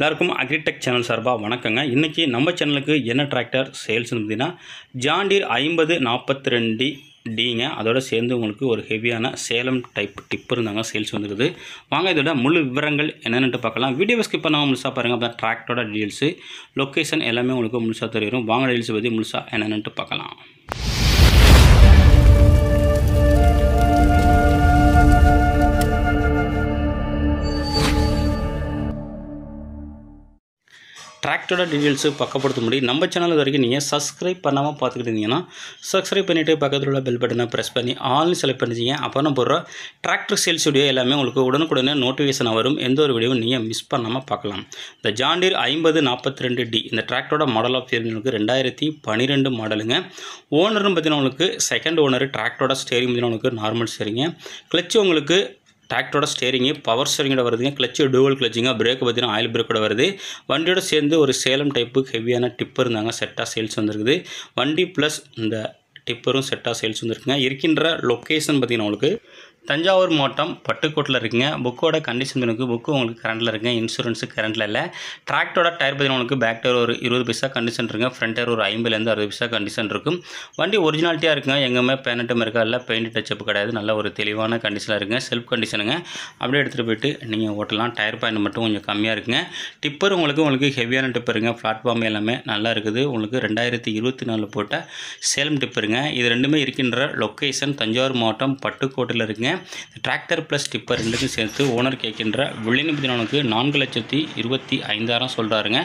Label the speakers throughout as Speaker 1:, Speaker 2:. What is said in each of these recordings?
Speaker 1: எல்லாருக்கும் agritech channel சார்பாக வணக்கங்க இன்றைக்கி நம்ம சேனலுக்கு என்ன டிராக்டர் சேல்ஸ்னு பார்த்தீங்கன்னா ஜாண்டீர் ஐம்பது நாற்பத்தி ரெண்டு டிங்க அதோட சேர்ந்து உங்களுக்கு ஒரு ஹெவியான சேலம் டைப் டிப்பு இருந்தாங்க சேல்ஸ் வந்துருக்குது வாங்க இதோட முழு விவரங்கள் என்னென்னு பார்க்கலாம் வீடியோ ஸ்கிப் பண்ணாமல் முழுசாக பாருங்கள் அப்போ டிராக்டரோட டீட்டெயில்ஸு லொக்கேஷன் எல்லாமே உங்களுக்கு முழுசாக தெரியும் வாங்க டீல்ஸ் பற்றி முழுசாக என்னென்னு பார்க்கலாம் டிராக்டரோட டீட்டெயில்ஸு முடியும் நம்ம சேனல் வரைக்கும் நீங்கள் சப்ஸ்கிரைப் பண்ணாமல் பார்த்துக்கிட்டு இருந்தீங்கன்னா சப்ஸ்கிரைப் பண்ணிவிட்டு பக்கத்தில் உள்ள பெல் பட்டனை ப்ரெஸ் பண்ணி ஆல்னு செலக்ட் பண்ணிச்சிங்க அப்போ நம்ம போகிற டிராக்டர் சேல்ஸ் வீடியோ எல்லாமே உங்களுக்கு உடனுக்குடனே நோட்டிஃபிகேஷன் வரும் எந்த ஒரு வீடியோவும் நீங்கள் மிஸ் பண்ணாமல் பார்க்கலாம் இந்த ஜாண்டீர் ஐம்பது நாற்பத்தி ரெண்டு டி இந்த டிராக்டரோட மாடல் ஆஃப் இயர் உங்களுக்கு ரெண்டாயிரத்தி பன்னிரெண்டு மாடலுங்க ஓனர்னு பார்த்தீங்கன்னா உங்களுக்கு செகண்ட் ஓனர் டிராக்டரோட ஸ்டேரிங் பார்த்தீங்கன்னா உங்களுக்கு நார்மல் ஸ்டேரிங்க கிளச்சு உங்களுக்கு டிராக்டரோட ஸ்டேரிங்கு பவர் ஸ்டேரிங்கோட வருதுங்க கிளச்சு டூவல் கிளச்சிங்க பிரேக் பார்த்தீங்கன்னா ஆயில் பிரேக்கோட வருது வண்டியோட சேர்ந்து ஒரு சேலம் டைப்பு ஹெவியான டிப் இருந்தாங்க செட்டாக சேல்ஸ் வந்துருக்குது வண்டி ப்ளஸ் இந்த டிப்பரும் செட்டாக சேல்ஸ் வந்துருக்குங்க இருக்கின்ற லொக்கேஷன் பார்த்திங்கன்னா உங்களுக்கு தஞ்சாவூர் மாவட்டம் பட்டுக்கோட்டில் இருக்குங்க புக்கோட கண்டிஷன் எனக்கு புக்கு உங்களுக்கு கரண்டில் இருக்குங்க இன்சூரன்ஸு கரண்டில் இல்லை டிராக்டரோட டயர் பதினா உங்களுக்கு பேக் டயர் ஒரு இருபது பைசா கண்டிஷன் இருக்குங்க ஃப்ரண்ட் டயர் ஒரு ஐம்பதுலேருந்து அறுபது பைசா கண்டிஷன் இருக்கும் வண்டி ஒரிஜினாலிட்டியாக இருக்குங்க எங்கேயுமே பேனட்டும் இருக்கா இல்லை பெயிண்ட் டச்சப் கிடையாது நல்ல ஒரு தெளிவான கண்டிஷனாக இருக்குங்க செல்ஃப் கண்டிஷனுங்க அப்படியே எடுத்துகிட்டு போயிட்டு நீங்கள் ஓட்டலாம் டயர் பாயிண்ட் மட்டும் கொஞ்சம் கம்மியாக இருக்குங்க டிப்பர் உங்களுக்கு உங்களுக்கு ஹெவியான டிப்பருங்க பிளாட்ஃபார்ம் எல்லாமே நல்லா இருக்குது உங்களுக்கு ரெண்டாயிரத்தி இருபத்தி நாலு போட்ட சேலம் டிப்பருங்க இது ரெண்டுமே இருக்கின்ற லொக்கேஷன் தஞ்சாவூர் மாவட்டம் பட்டுக்கோட்டையில் இருக்குங்க டிராக்டர் ப்ளஸ் டிப்பர் ரெண்டுக்கும் சேர்த்து ஓனர் கேட்கின்ற விளைநிபதினவனுக்கு நான்கு லட்சத்தி இருபத்தி ஐந்தாயிரம் சொல்கிறாருங்க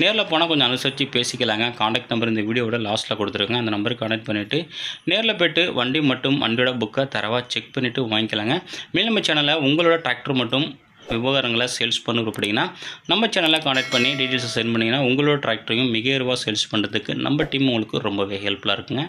Speaker 1: நேரில் போனால் கொஞ்சம் அனுசரித்து பேசிக்கலாங்க காண்டாக்ட் நம்பர் இந்த வீடியோவோட லாஸ்ட்டில் கொடுத்துருங்க அந்த நம்பருக்கு கான்டாக்ட் பண்ணிவிட்டு நேரில் போய்ட்டு வண்டி மட்டும் வண்டியோட புக்கை தரவாக செக் பண்ணிவிட்டு வாங்கிக்கலாங்க மேலும் சேனலில் உங்களோட டிராக்டர் மட்டும் விவகாரங்களை சேல்ஸ் பண்ண விருப்படிங்கன்னா நம்ம சேனலில் காண்டாக்ட் பண்ணி டீட்டெயில்ஸை சென்ட் பண்ணிங்கன்னா உங்களோட டிராக்டரையும் மிக சேல்ஸ் பண்ணுறதுக்கு நம்ம டீம் உங்களுக்கு ரொம்பவே ஹெல்ப்ஃபுல்லாக இருக்குங்க